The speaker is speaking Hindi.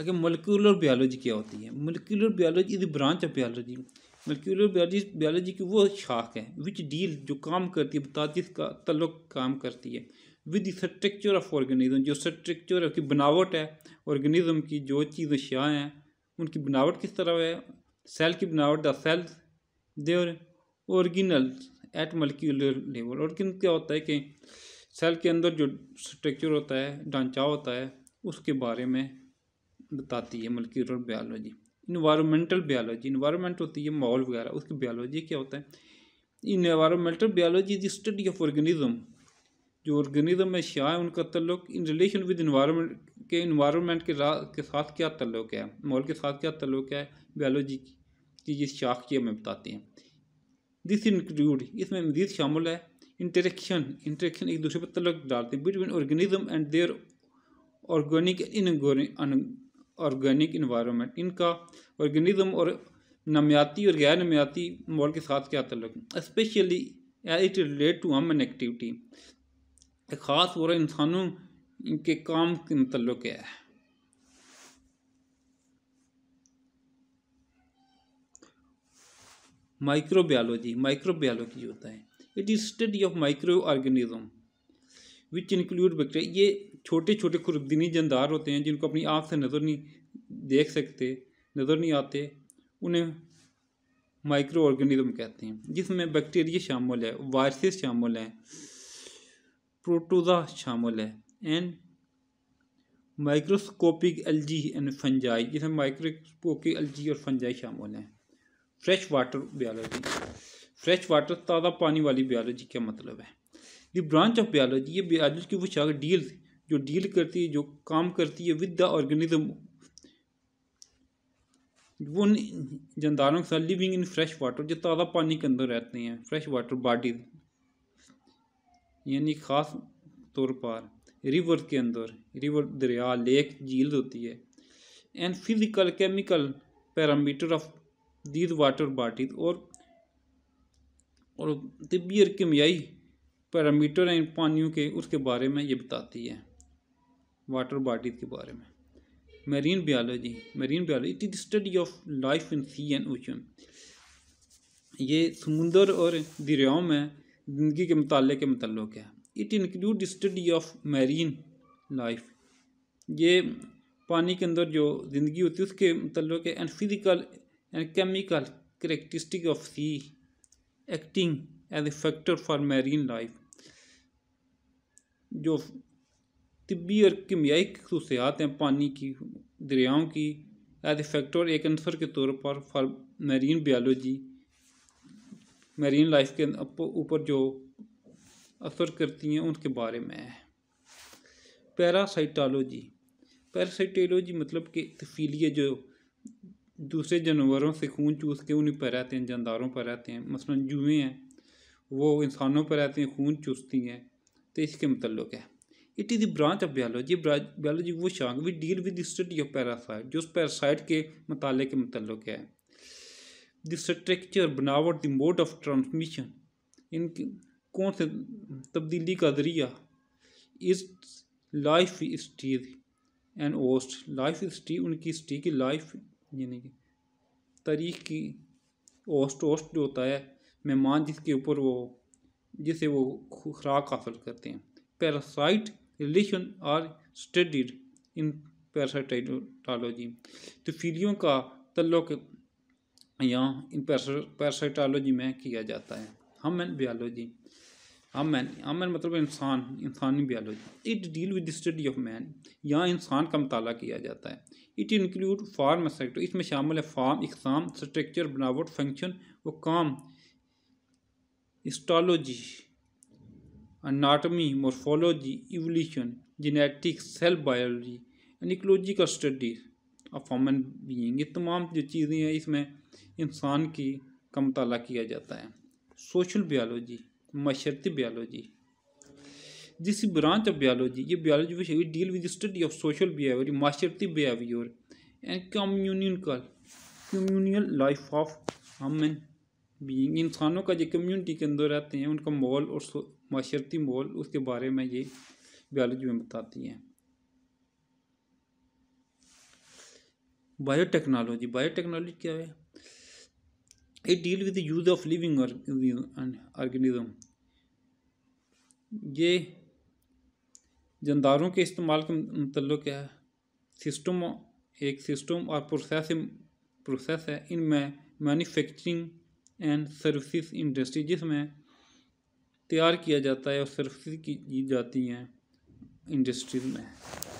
आगे मोलिकुलर बायोलॉजी क्या होती है molecular biology is branch of biology molecular biology biology की वो शाख है विच डील जो काम करती है बताती का तल्लुक काम करती है विद स्ट्रक्चर ऑफ ऑर्गेनिज्म जो स्ट्रक्चर की बनावट है ऑर्गेनिज्म की जो चीज़ अशिया हैं उनकी बनावट किस तरह है सेल की बनावट the cell there original at molecular level origin क्या होता है कि सेल के अंदर जो स्ट्रक्चर होता है ढांचा होता है उसके बारे में बताती है molecular biology environmental biology environment होती है माहौल वगैरह उसकी बायोलॉजी क्या होता है environmental biology is study of organism जो ऑर्गेनिज्म में शाह है उनका तल्लुक इन रिलेशन विद इन्वायरमेंट के इन्वायरमेंट के, के साथ क्या तल्लुक है माहौल के साथ क्या तल्लुक है बायोलॉजी की जिस शाख की हमें बताती हैं दिस इंक्लूड इसमें मजीद शामिल है इंटरेक्शन इंटरेक्शन एक दूसरे पर तल्लक डालते हैं between organism and their organic inorganic environment इनका ऑर्गेनिज्म और नमियाती और गैर नमियाती मॉल के साथ क्या तल्लक specially it relate to an activity ख़ास तौर इंसानों के काम के मतलब है माइक्रोबायोलॉजी माइक्रोबायोलॉजी होता है it is study of microorganism which include bacteria ये छोटे छोटे खुरबदीनी जानदार होते हैं जिनको अपनी आँख से नज़र नहीं देख सकते नज़र नहीं आते उन्हें माइक्रो ऑर्गेनिज्म कहते हैं जिसमें बैक्टीरिया शामिल है वायरसेस शामिल हैं प्रोटोजा शामिल है and microscopic algae and fungi जिसमें माइक्रोस्कोपिक एलजी और फंजाई शामिल हैं fresh water biology fresh water ताज़ा पानी वाली बायोलॉजी क्या मतलब है द ब्रांच ऑफ बायोलॉजी ये बायोलॉजी की वो शाखा डील जो डील करती है जो काम करती है विद द ऑर्गेनिज्म वो जानदारों के साथ लिविंग इन फ्रेश वाटर जो ताज़ा पानी के अंदर रहते हैं फ्रेश वाटर बॉडीज यानी ख़ास तौर पर रिवर के अंदर रिवर दरिया लेक झील होती है and physical chemical parameter of these water bodies और और और तो कीमियाई पैरामीटर हैं पानियों के उसके बारे में ये बताती है वाटर बॉडीज के बारे में marine biology marine biology it is study of life in sea and ocean ये समुंदर और दरियाओं में ज़िंदगी के मताले के मतलब है it include study of marine life ये पानी के अंदर जो ज़िंदगी होती है उसके मतलब है and physical and chemical characteristic of sea acting as a factor for marine life जो तिब्बी और कीमियाई खसूसियात हैं पानी की दरियाओं की एज ए फैक्टर एक अंसर के तौर पर for marine biology marine life के ऊपर जो असर करती हैं उनके बारे में है पैरासाइटोलॉजी पैरासाइटोलॉजी मतलब कि तफीलिए जो दूसरे जानवरों से खून चूस के उन्हीं पर रहते हैं जानदारों पर रहते हैं मसलन जुएँ हैं वो इंसानों पर रहते हैं खून चूसती हैं तो इसके मतलब है it is the branch of biology biology वो शांग we deal with the study of parasite जो पैरासाइट के मतलब के मतलब है द स्ट्रक्चर बनावट the mode of transmission in कौन से तब्दीली का जरिया इस लाइफ स्टी एंड ओस्ट लाइफ स्टी उनकी स्टी की लाइफ यानी कि तारीख की ओस्ट ओस्ट जो होता है मेहमान जिसके ऊपर वो जिसे वो खुराक हासिल करते हैं parasite relation are studied in parasitology तो फीलियों का तल्लुक यहाँ इन पैरासाइटोलॉजी में किया जाता है हम एन बियालोजी मैन मैन मतलब इंसान इंसानी biology it deal with study of man यहाँ इंसान का मताल किया जाता है इट इंक्लूड फार्म सेक्टर इसमें शामिल है फार्म इकसाम स्ट्रक्चर बनावट फंक्शन व काम histology anatomy morphology evolution genetics cell biology and ecological studies of human being ये तमाम जो चीज़ें हैं इसमें इंसान की का मतला किया जाता है सोशल बायोलॉजी माशरती biology this branch of biology ये biology which deal with study of social behaviour माशरती behaviour and communal communal life of human being इंसानों का जो कम्युनिटी के अंदर रहते हैं उनका माहौल और माशरती माहौल उसके बारे में ये बायोलॉजी में बताती है बायोटेक्नोलॉजी बायोटेक्नोलॉजी क्या है it deal with the use of living organism ये जानदारों के इस्तेमाल के मतलब क्या है सिस्टम एक सिस्टम और प्रोसेस प्रोसेस है इनमें मैन्युफैक्चरिंग एंड सर्विसेज इंडस्ट्री जिसमें तैयार किया जाता है और सर्विसेज की जाती हैं इंडस्ट्रीज में